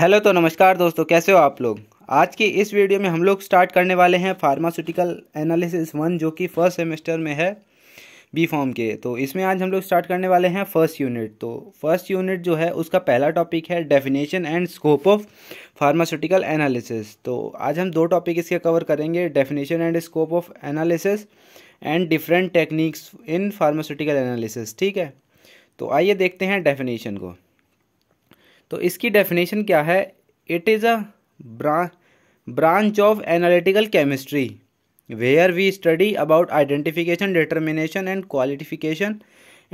hello तो नमस्कार दोस्तों कैसे हो आप लोग आज की इस वीडियो में हम लोग स्टार्ट करने वाले हैं फार्मास्यूटिकल एनालिसिस वन जो कि फर्स्ट सेमेस्टर में है बी फॉर्म के तो इसमें आज हम लोग स्टार्ट करने वाले हैं फर्स्ट यूनिट तो फर्स्ट यूनिट जो है उसका पहला टॉपिक है definition and scope of pharmaceutical analysis तो आज हम दो टॉपिक इसके कवर करेंगे definition and scope of analysis and different techniques in pharmaceutical analysis ठीक है तो आइए देखते हैं डेफिनेशन को तो इसकी डेफिनेशन क्या है it is a branch of analytical chemistry where we study about identification determination and qualification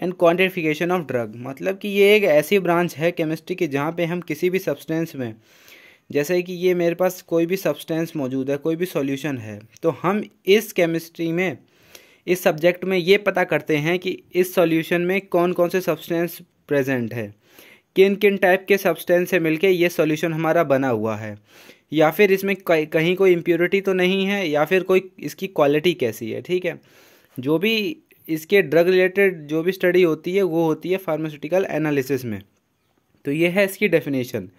and quantification of drug मतलब कि ये एक ऐसी ब्रांच है केमिस्ट्री की जहाँ पे हम किसी भी सब्सटेंस में जैसे कि ये मेरे पास कोई भी सब्सटेंस मौजूद है कोई भी सॉल्यूशन है तो हम इस केमिस्ट्री में इस सब्जेक्ट में ये पता करते हैं कि इस सॉल्यूशन में कौन कौन से सब्सटेंस प्रेजेंट है किन किन टाइप के सब्सटेंस से मिलके ये सॉल्यूशन हमारा बना हुआ है या फिर इसमें कहीं कोई इम्प्योरिटी तो नहीं है या फिर कोई इसकी क्वालिटी कैसी है ठीक है जो भी इसके ड्रग रिलेटेड जो भी स्टडी होती है वो होती है फार्मास्यूटिकल एनालिसिस में तो ये है इसकी डेफिनेशन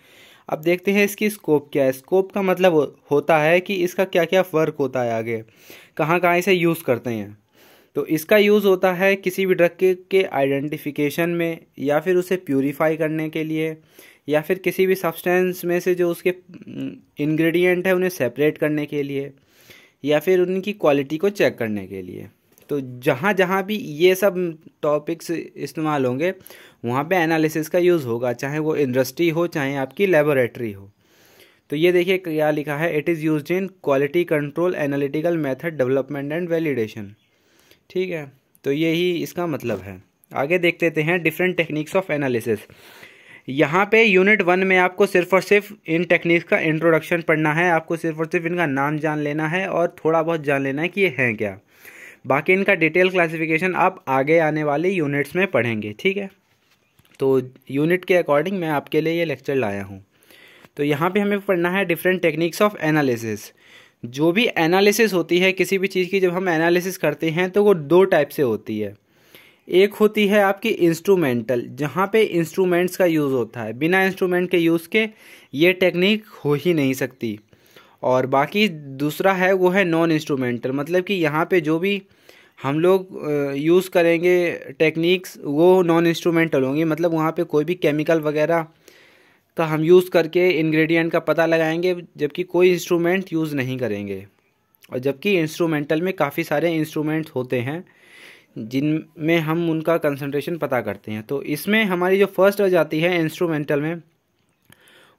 अब देखते हैं इसकी स्कोप क्या है स्कोप का मतलब होता है कि इसका क्या क्या फ़र्क होता है आगे कहाँ कहाँ इसे यूज़ करते हैं तो इसका यूज़ होता है किसी भी ड्रग के, के आइडेंटिफिकेशन में या फिर उसे प्योरीफाई करने के लिए या फिर किसी भी सब्सटेंस में से जो उसके इंग्रेडिएंट है उन्हें सेपरेट करने के लिए या फिर उनकी क्वालिटी को चेक करने के लिए तो जहाँ जहाँ भी ये सब टॉपिक्स इस्तेमाल होंगे वहाँ पे एनालिसिस का यूज़ होगा चाहे वो इंडस्ट्री हो चाहे आपकी लेबोरेटरी हो तो ये देखिए क्या लिखा है it is use in quality control analytical method development and validation ठीक है तो यही इसका मतलब है आगे देख लेते हैं डिफरेंट टेक्निक्स ऑफ एनालिसिस यहाँ पे यूनिट वन में आपको सिर्फ और सिर्फ इन टेक्निक्स का इंट्रोडक्शन पढ़ना है आपको सिर्फ और सिर्फ इनका नाम जान लेना है और थोड़ा बहुत जान लेना है कि ये हैं क्या बाकी इनका डिटेल क्लासिफिकेशन आप आगे आने वाले यूनिट्स में पढ़ेंगे ठीक है तो यूनिट के अकॉर्डिंग मैं आपके लिए ये लेक्चर लाया हूँ तो यहाँ पे हमें पढ़ना है डिफरेंट टेक्निक्स ऑफ एनालिसिस जो भी एनालिसिस होती है किसी भी चीज़ की जब हम एनालिसिस करते हैं तो वो दो टाइप से होती है एक होती है आपकी इंस्ट्रूमेंटल जहाँ पे इंस्ट्रूमेंट्स का यूज़ होता है बिना इंस्ट्रूमेंट के यूज़ के ये टेक्निक हो ही नहीं सकती और बाकी दूसरा है वो है नॉन इंस्ट्रूमेंटल मतलब कि यहाँ पे जो भी हम लोग यूज़ करेंगे टेक्निक्स वो नॉन इंस्ट्रूमेंटल होंगी मतलब वहाँ पे कोई भी केमिकल वगैरह तो हम यूज़ करके इंग्रेडिएंट का पता लगाएंगे जबकि कोई इंस्ट्रूमेंट यूज़ नहीं करेंगे और जबकि इंस्ट्रूमेंटल में काफ़ी सारे इंस्ट्रूमेंट्स होते हैं जिनमें हम उनका कंसनट्रेशन पता करते हैं तो इसमें हमारी जो फर्स्ट आ जाती है इंस्ट्रूमेंटल में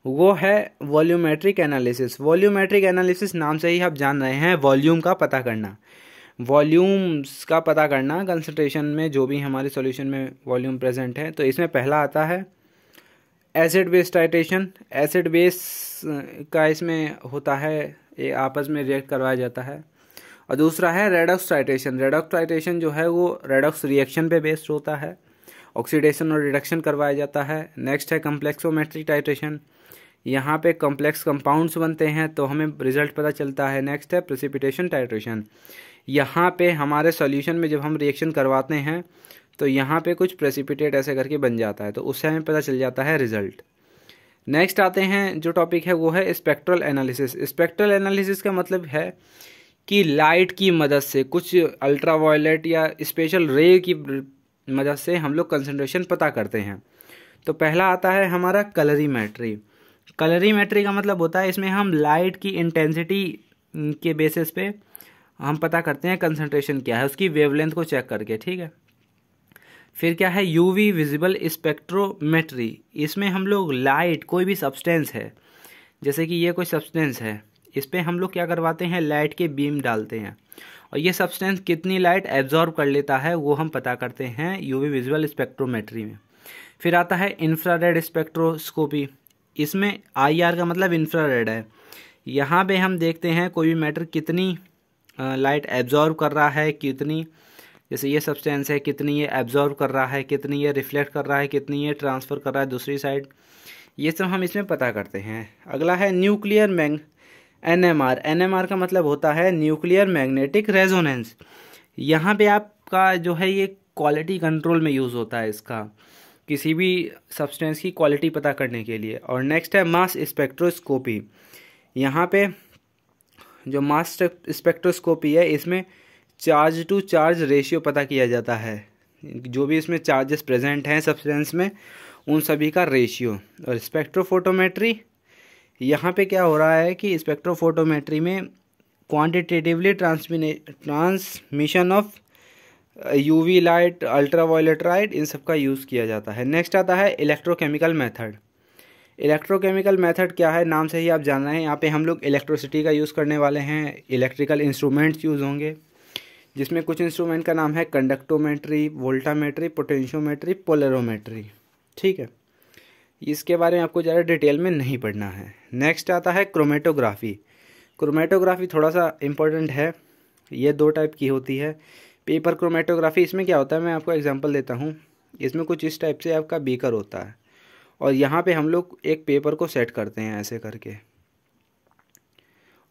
वो है वॉल्यूमेट्रिक एनालिसिस वॉल्यूमेट्रिक एनालिसिस नाम से ही आप जान रहे हैं वॉल्यूम का पता करना वॉल्यूम्स का पता करना कंसनट्रेशन में जो भी हमारे सॉल्यूशन में वॉल्यूम प्रेजेंट है तो इसमें पहला आता है acid base titration acid base का इसमें होता है ये आपस में रिएक्ट करवाया जाता है और दूसरा है रेडॉक्स टाइटेशन रेडॉक्स टाइटेशन जो है वो रेडॉक्स रिएक्शन पे बेस्ड होता है ऑक्सीडेशन और रिडक्शन करवाया जाता है नेक्स्ट है कम्प्लेक्सोमेट्रिक टाइटेशन यहाँ पे कम्प्लेक्स कंपाउंड्स बनते हैं तो हमें रिजल्ट पता चलता है नेक्स्ट है प्रेसिपिटेशन टाइट्रेशन यहाँ पे हमारे सॉल्यूशन में जब हम रिएक्शन करवाते हैं तो यहाँ पे कुछ प्रेसिपिटेट ऐसे करके बन जाता है तो उससे हमें पता चल जाता है रिजल्ट नेक्स्ट आते हैं जो टॉपिक है वो है स्पेक्ट्रल एनालिसिस स्पेक्ट्रल एनालिसिस का मतलब है कि लाइट की मदद से कुछ अल्ट्रा वायलेट या स्पेशल रे की मदद से हम लोग कंसनट्रेशन पता करते हैं तो पहला आता है हमारा कलरीमेट्री कलरीमेट्री का मतलब होता है इसमें हम लाइट की इंटेंसिटी के बेसिस पे हम पता करते हैं कंसनट्रेशन क्या है उसकी वेवलेंथ को चेक करके ठीक है फिर क्या है यूवी विजिबल स्पेक्ट्रोमेट्री इसमें हम लोग लाइट कोई भी सब्सटेंस है जैसे कि ये कोई सब्सटेंस है इस पर हम लोग क्या करवाते हैं लाइट के बीम डालते हैं और ये सब्सटेंस कितनी लाइट एब्जॉर्ब कर लेता है वो हम पता करते हैं यूवी विजुअल स्पेक्ट्रोमेट्री में फिर आता है इंफ्रारेड स्पेक्ट्रोस्कोपी इसमें आईआर का मतलब इंफ्रारेड है यहाँ पे हम देखते हैं कोई भी मैटर कितनी लाइट एब्जॉर्ब कर रहा है कितनी जैसे ये सब्सटेंस है कितनी ये एब्जॉर्व कर रहा है कितनी ये रिफ्लेक्ट कर रहा है कितनी ये ट्रांसफ़र कर रहा है दूसरी साइड ये सब हम इसमें पता करते हैं अगला है न्यूक्लियर मैंग N M R N M R का मतलब होता है न्यूक्लियर मैग्नेटिक रेजोनेंस यहाँ पे आपका जो है ये क्वालिटी कंट्रोल में यूज़ होता है इसका किसी भी सब्सटेंस की क्वालिटी पता करने के लिए और नेक्स्ट है मास स्पेक्ट्रोस्कोपी यहाँ पे जो मास स्पेक्ट्रोस्कोपी है इसमें चार्ज टू चार्ज रेशियो पता किया जाता है जो भी इसमें चार्जेस प्रेजेंट हैं सब्सटेंस में उन सभी का रेशियो और स्पेक्ट्रोफोटोमेट्री यहाँ पे क्या हो रहा है कि स्पेक्ट्रोफोटोमेट्री में क्वांटिटेटिवली ट्रांसमिने transmission of UV light ultraviolet light इन सब का यूज़ किया जाता है नेक्स्ट आता है इलेक्ट्रोकेमिकल मेथड इलेक्ट्रोकेमिकल मेथड क्या है नाम से ही आप जान रहे हैं यहाँ पे हम लोग इलेक्ट्रिसिटी का यूज़ करने वाले हैं इलेक्ट्रिकल इंस्ट्रूमेंट्स यूज़ होंगे जिसमें कुछ इंस्ट्रूमेंट का नाम है कंडक्टोमेट्री वोल्टामेट्री पोटेंशियोमेट्री पोलरोमेट्री ठीक है इसके बारे में आपको ज़्यादा डिटेल में नहीं पढ़ना है नेक्स्ट आता है क्रोमेटोग्राफी क्रोमेटोग्राफी थोड़ा सा इम्पोर्टेंट है ये दो टाइप की होती है पेपर क्रोमेटोग्राफी इसमें क्या होता है मैं आपको एग्जांपल देता हूँ इसमें कुछ इस टाइप से आपका बीकर होता है और यहाँ पे हम लोग एक पेपर को सेट करते हैं ऐसे करके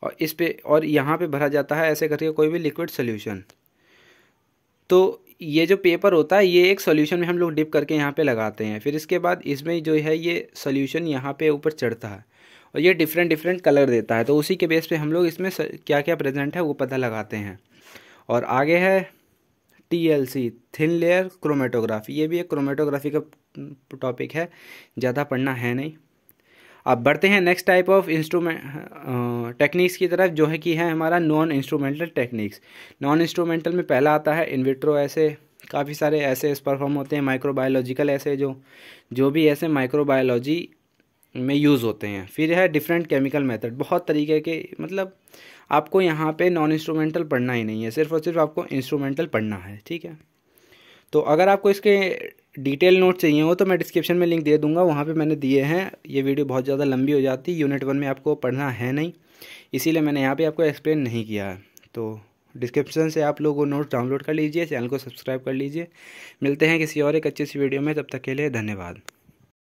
और इस पे और यहाँ पे भरा जाता है ऐसे करके कोई भी लिक्विड सोल्यूशन तो ये जो पेपर होता है ये एक सोल्यूशन में हम लोग डिप करके यहाँ पे लगाते हैं फिर इसके बाद इसमें जो है ये सोल्यूशन यहाँ पे ऊपर चढ़ता है और ये डिफरेंट डिफरेंट कलर देता है तो उसी के बेस पे हम लोग इसमें क्या क्या प्रेजेंट है वो पता लगाते हैं और आगे है T L C thin layer chromatography ये भी एक क्रोमेटोग्राफी का टॉपिक हम्म, है ज़्यादा पढ़ना है नहीं अब बढ़ते हैं next type of instrument techniques की तरफ जो है कि है हमारा non instrumental techniques non instrumental में पहला आता है इन्विट्रो ऐसे काफ़ी सारे ऐसे परफॉर्म होते हैं माइक्रोबायोलॉजिकल ऐसे जो जो भी ऐसे माइक्रोबायोलॉजी में यूज़ होते हैं फिर है डिफरेंट केमिकल मेथड बहुत तरीके के मतलब आपको यहाँ पे नॉन इंस्ट्रूमेंटल पढ़ना ही नहीं है सिर्फ और सिर्फ आपको इंस्ट्रूमेंटल पढ़ना है ठीक है तो अगर आपको इसके डिटेल नोट चाहिए हो तो मैं डिस्क्रिप्शन में लिंक दे दूंगा वहाँ पे मैंने दिए हैं ये वीडियो बहुत ज़्यादा लंबी हो जाती है यूनिट वन में आपको पढ़ना है नहीं इसीलिए मैंने यहाँ पे आपको एक्सप्लेन नहीं किया है तो डिस्क्रिप्शन से आप लोग वो नोट्स डाउनलोड कर लीजिए चैनल को सब्सक्राइब कर लीजिए मिलते हैं किसी और एक अच्छी सी वीडियो में तब तक के लिए धन्यवाद